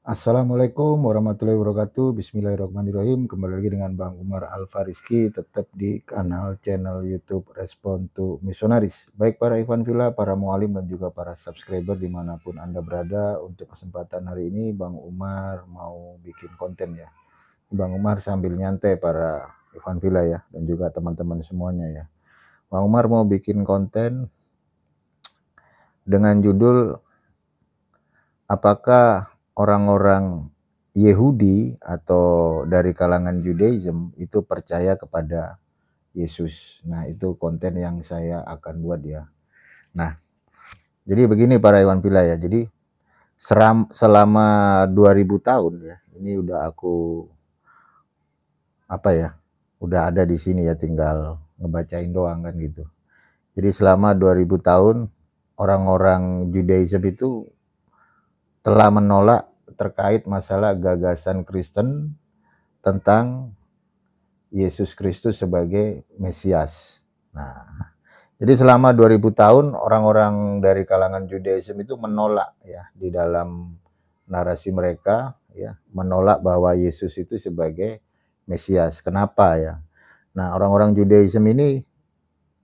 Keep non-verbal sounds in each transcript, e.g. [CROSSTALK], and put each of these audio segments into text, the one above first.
Assalamualaikum warahmatullahi wabarakatuh. Bismillahirrahmanirrahim. Kembali lagi dengan Bang Umar Alfariski tetap di kanal channel YouTube Respon to Misionaris. Baik para Ivan Villa, para mualim dan juga para subscriber dimanapun Anda berada. Untuk kesempatan hari ini Bang Umar mau bikin konten ya. Bang Umar sambil nyantai para Ivan Villa ya dan juga teman-teman semuanya ya. Bang Umar mau bikin konten dengan judul Apakah orang-orang Yahudi atau dari kalangan Judaism itu percaya kepada Yesus. Nah, itu konten yang saya akan buat ya. Nah, jadi begini para hewan Pila ya. Jadi seram, selama 2000 tahun ya. Ini udah aku apa ya? Udah ada di sini ya tinggal ngebacain doang kan gitu. Jadi selama 2000 tahun orang-orang Judaism itu telah menolak terkait masalah gagasan Kristen tentang Yesus Kristus sebagai Mesias. Nah, jadi selama 2000 tahun orang-orang dari kalangan Judaism itu menolak ya di dalam narasi mereka ya menolak bahwa Yesus itu sebagai Mesias. Kenapa ya? Nah, orang-orang Judaism ini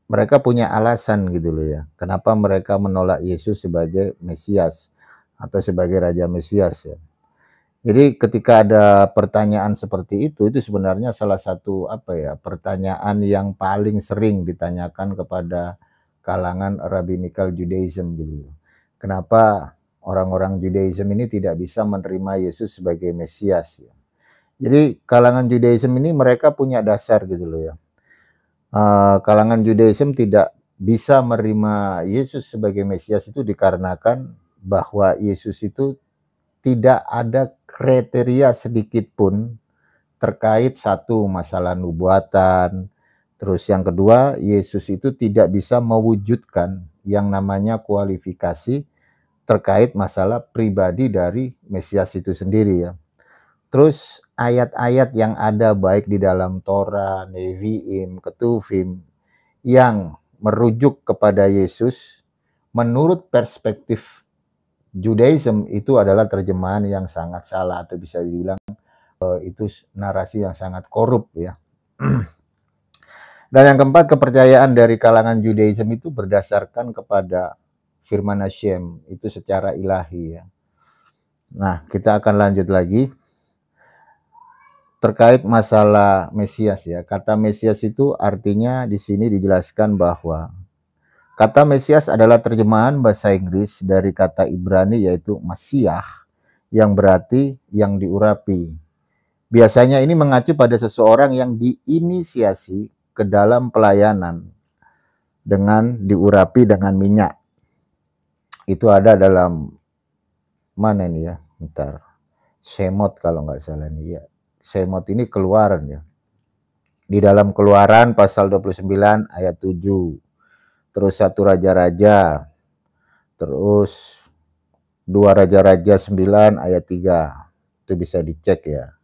mereka punya alasan gitu loh ya. Kenapa mereka menolak Yesus sebagai Mesias atau sebagai raja Mesias ya? Jadi ketika ada pertanyaan seperti itu, itu sebenarnya salah satu apa ya pertanyaan yang paling sering ditanyakan kepada kalangan rabbinical Judaism gitu. Kenapa orang-orang Judaism ini tidak bisa menerima Yesus sebagai Mesias? Ya? Jadi kalangan Judaism ini mereka punya dasar gitu loh ya. Eh, kalangan Judaism tidak bisa menerima Yesus sebagai Mesias itu dikarenakan bahwa Yesus itu tidak ada kriteria sedikit pun terkait satu masalah nubuatan. Terus yang kedua, Yesus itu tidak bisa mewujudkan yang namanya kualifikasi terkait masalah pribadi dari Mesias itu sendiri ya. Terus ayat-ayat yang ada baik di dalam Torah, Nevi'im, Ketuvim yang merujuk kepada Yesus menurut perspektif Judaism itu adalah terjemahan yang sangat salah atau bisa dibilang eh, itu narasi yang sangat korup ya. [CLEARS THROAT] Dan yang keempat, kepercayaan dari kalangan Judaism itu berdasarkan kepada firman Hashem, itu secara ilahi ya. Nah, kita akan lanjut lagi terkait masalah Mesias ya. Kata Mesias itu artinya di sini dijelaskan bahwa Kata Mesias adalah terjemahan bahasa Inggris dari kata Ibrani yaitu Masiah yang berarti yang diurapi. Biasanya ini mengacu pada seseorang yang diinisiasi ke dalam pelayanan dengan diurapi dengan minyak. Itu ada dalam mana ini ya? ntar Semot kalau nggak salah nih ya. Semot ini keluaran ya. Di dalam keluaran pasal 29 ayat 7 terus satu raja-raja, terus dua raja-raja 9 ayat 3. Itu bisa dicek ya.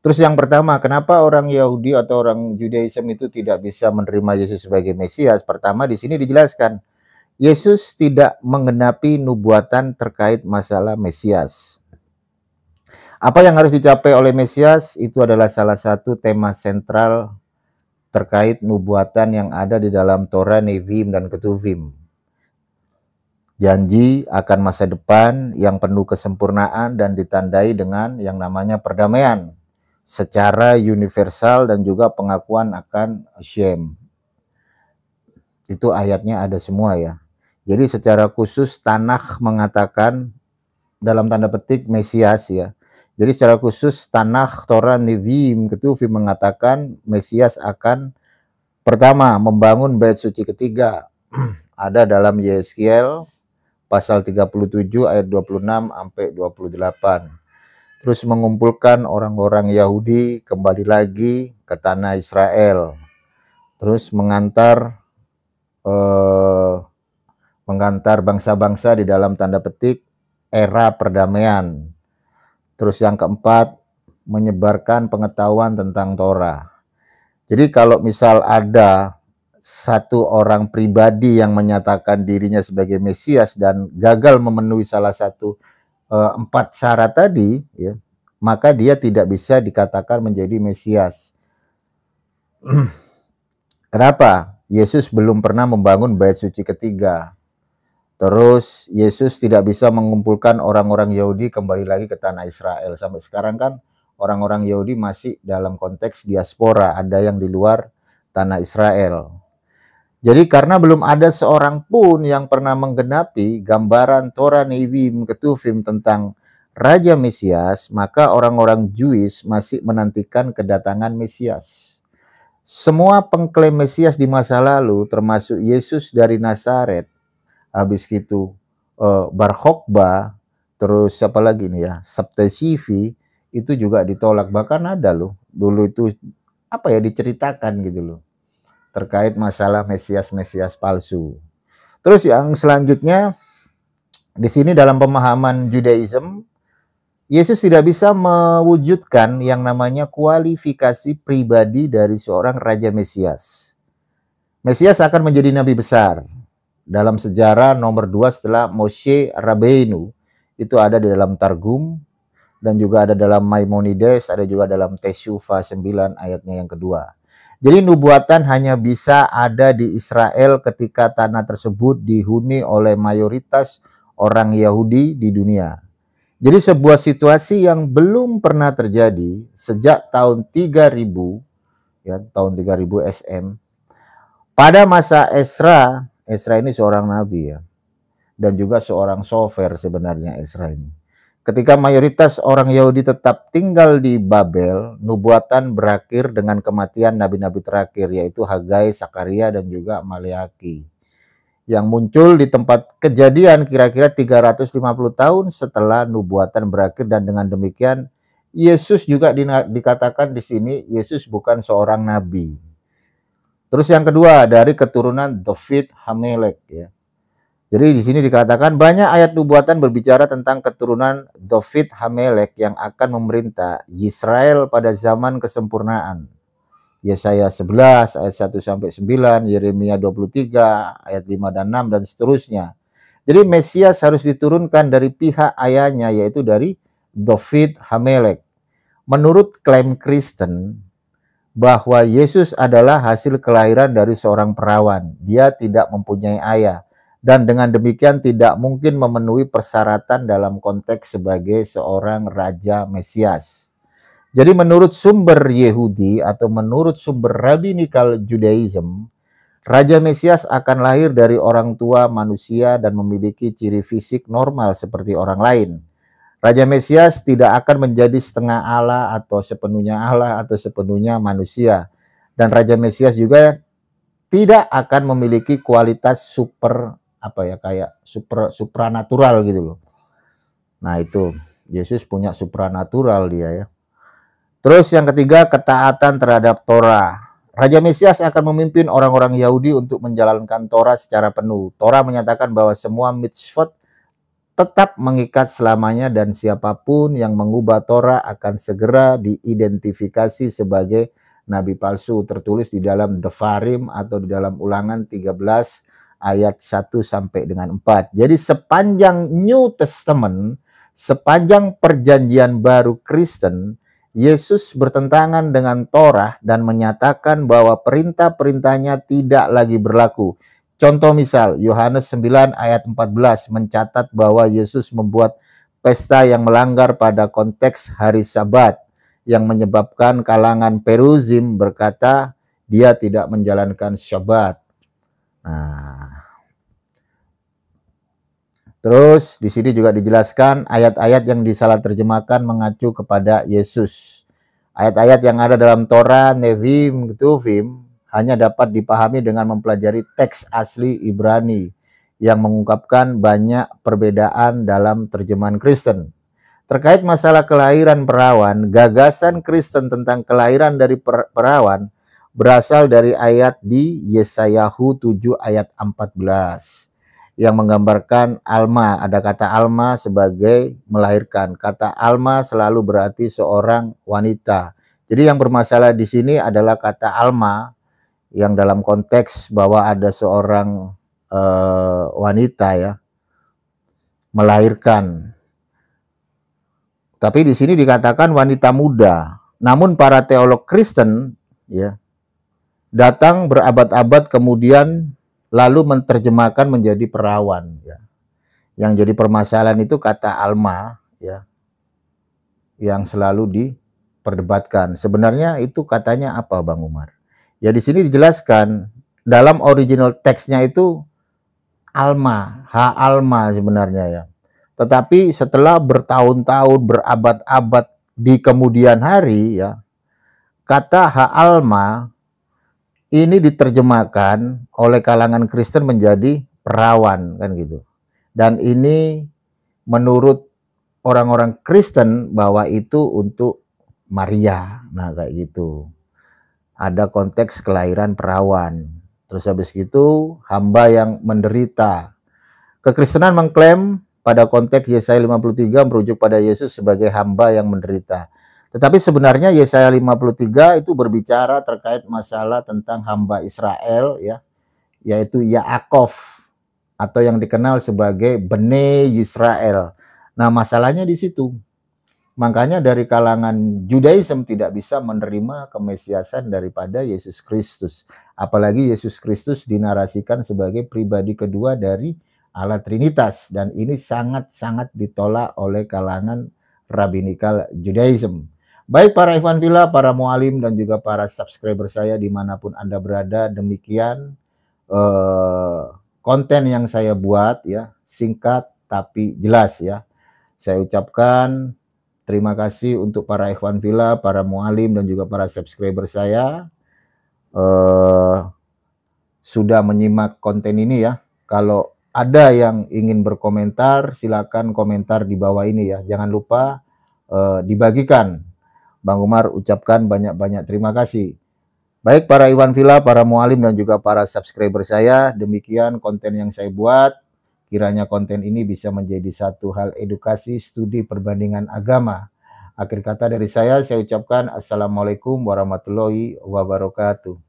Terus yang pertama, kenapa orang Yahudi atau orang Judaism itu tidak bisa menerima Yesus sebagai Mesias? Pertama di sini dijelaskan, Yesus tidak mengenapi nubuatan terkait masalah Mesias. Apa yang harus dicapai oleh Mesias itu adalah salah satu tema sentral terkait nubuatan yang ada di dalam Torah, Nevim, dan Ketuvim. Janji akan masa depan yang penuh kesempurnaan dan ditandai dengan yang namanya perdamaian secara universal dan juga pengakuan akan Shem. Itu ayatnya ada semua ya. Jadi secara khusus Tanakh mengatakan dalam tanda petik Mesias ya jadi secara khusus tanah Torah, Nevim Ketuvim mengatakan Mesias akan pertama membangun bait suci ketiga. [CLEARS THROAT] Ada dalam Yeskiel pasal 37 ayat 26 sampai 28. Terus mengumpulkan orang-orang Yahudi kembali lagi ke tanah Israel. Terus mengantar eh, mengantar bangsa-bangsa di dalam tanda petik era perdamaian Terus yang keempat, menyebarkan pengetahuan tentang Torah. Jadi kalau misal ada satu orang pribadi yang menyatakan dirinya sebagai Mesias dan gagal memenuhi salah satu e, empat syarat tadi, ya, maka dia tidak bisa dikatakan menjadi Mesias. [CLEARS THROAT] Kenapa? Yesus belum pernah membangun bait suci ketiga. Terus Yesus tidak bisa mengumpulkan orang-orang Yahudi kembali lagi ke tanah Israel. Sampai sekarang kan orang-orang Yahudi masih dalam konteks diaspora, ada yang di luar tanah Israel. Jadi karena belum ada seorang pun yang pernah menggenapi gambaran Torah Nevim Ketuvim tentang Raja Mesias, maka orang-orang Jewish masih menantikan kedatangan Mesias. Semua pengklaim Mesias di masa lalu termasuk Yesus dari Nazaret habis itu uh, eh, Barhokba, terus siapa lagi nih ya, Septesivi itu juga ditolak. Bahkan ada loh, dulu itu apa ya diceritakan gitu loh terkait masalah mesias-mesias palsu. Terus yang selanjutnya di sini dalam pemahaman Judaism Yesus tidak bisa mewujudkan yang namanya kualifikasi pribadi dari seorang raja Mesias. Mesias akan menjadi nabi besar, dalam sejarah nomor dua setelah Moshe Rabbeinu itu ada di dalam Targum dan juga ada dalam Maimonides, ada juga dalam Teshuva 9 ayatnya yang kedua. Jadi nubuatan hanya bisa ada di Israel ketika tanah tersebut dihuni oleh mayoritas orang Yahudi di dunia. Jadi sebuah situasi yang belum pernah terjadi sejak tahun 3000 ya tahun 3000 SM pada masa Esra Esra ini seorang nabi ya. Dan juga seorang sofer sebenarnya Esra ini. Ketika mayoritas orang Yahudi tetap tinggal di Babel, nubuatan berakhir dengan kematian nabi-nabi terakhir yaitu Hagai, Sakaria dan juga Maleaki yang muncul di tempat kejadian kira-kira 350 tahun setelah nubuatan berakhir dan dengan demikian Yesus juga dikatakan di sini Yesus bukan seorang nabi Terus yang kedua dari keturunan David Hamelek ya. Jadi di sini dikatakan banyak ayat nubuatan berbicara tentang keturunan David Hamelek yang akan memerintah Israel pada zaman kesempurnaan. Yesaya 11 ayat 1 sampai 9, Yeremia 23 ayat 5 dan 6 dan seterusnya. Jadi Mesias harus diturunkan dari pihak ayahnya yaitu dari David Hamelek. Menurut klaim Kristen, bahwa Yesus adalah hasil kelahiran dari seorang perawan. Dia tidak mempunyai ayah dan dengan demikian tidak mungkin memenuhi persyaratan dalam konteks sebagai seorang raja Mesias. Jadi menurut sumber Yahudi atau menurut sumber rabbinical Judaism, Raja Mesias akan lahir dari orang tua manusia dan memiliki ciri fisik normal seperti orang lain. Raja Mesias tidak akan menjadi setengah Allah atau sepenuhnya Allah atau sepenuhnya manusia. Dan Raja Mesias juga tidak akan memiliki kualitas super apa ya kayak super supranatural gitu loh. Nah, itu Yesus punya supranatural dia ya. Terus yang ketiga ketaatan terhadap Torah. Raja Mesias akan memimpin orang-orang Yahudi untuk menjalankan Torah secara penuh. Torah menyatakan bahwa semua mitzvot tetap mengikat selamanya dan siapapun yang mengubah Torah akan segera diidentifikasi sebagai nabi palsu tertulis di dalam The Devarim atau di dalam Ulangan 13 ayat 1 sampai dengan 4. Jadi sepanjang New Testament, sepanjang perjanjian baru Kristen, Yesus bertentangan dengan Torah dan menyatakan bahwa perintah-perintahnya tidak lagi berlaku Contoh misal, Yohanes 9 ayat 14 mencatat bahwa Yesus membuat pesta yang melanggar pada konteks hari sabat yang menyebabkan kalangan Peruzim berkata dia tidak menjalankan sabat. Nah, Terus di sini juga dijelaskan ayat-ayat yang disalah terjemahkan mengacu kepada Yesus. Ayat-ayat yang ada dalam Torah, Nevim, Ketuvim hanya dapat dipahami dengan mempelajari teks asli Ibrani yang mengungkapkan banyak perbedaan dalam terjemahan Kristen. Terkait masalah kelahiran perawan, gagasan Kristen tentang kelahiran dari per perawan berasal dari ayat di Yesayahu 7 ayat 14 yang menggambarkan Alma. Ada kata Alma sebagai melahirkan. Kata Alma selalu berarti seorang wanita. Jadi yang bermasalah di sini adalah kata Alma yang dalam konteks bahwa ada seorang uh, wanita ya melahirkan. Tapi di sini dikatakan wanita muda. Namun para teolog Kristen ya datang berabad-abad kemudian lalu menerjemahkan menjadi perawan ya. Yang jadi permasalahan itu kata alma ya. Yang selalu diperdebatkan. Sebenarnya itu katanya apa Bang Umar? Ya di sini dijelaskan dalam original teksnya itu alma, ha alma sebenarnya ya. Tetapi setelah bertahun-tahun berabad-abad di kemudian hari ya, kata ha alma ini diterjemahkan oleh kalangan Kristen menjadi perawan kan gitu. Dan ini menurut orang-orang Kristen bahwa itu untuk Maria. Nah, kayak gitu ada konteks kelahiran perawan. Terus habis itu hamba yang menderita. Kekristenan mengklaim pada konteks Yesaya 53 merujuk pada Yesus sebagai hamba yang menderita. Tetapi sebenarnya Yesaya 53 itu berbicara terkait masalah tentang hamba Israel ya, yaitu Yaakov atau yang dikenal sebagai Bene Israel. Nah, masalahnya di situ. Makanya dari kalangan Judaism tidak bisa menerima kemesiasan daripada Yesus Kristus. Apalagi Yesus Kristus dinarasikan sebagai pribadi kedua dari Allah Trinitas. Dan ini sangat-sangat ditolak oleh kalangan Rabbinical Judaism. Baik para Ivan Villa, para Mualim, dan juga para subscriber saya dimanapun Anda berada. Demikian eh, konten yang saya buat ya, singkat tapi jelas ya. Saya ucapkan Terima kasih untuk para ikhwan villa, para mualim dan juga para subscriber saya uh, sudah menyimak konten ini ya. Kalau ada yang ingin berkomentar, silakan komentar di bawah ini ya. Jangan lupa uh, dibagikan. Bang Umar ucapkan banyak-banyak terima kasih. Baik para Iwan Villa, para mualim dan juga para subscriber saya, demikian konten yang saya buat. Kiranya konten ini bisa menjadi satu hal edukasi studi perbandingan agama. Akhir kata dari saya, saya ucapkan Assalamualaikum warahmatullahi wabarakatuh.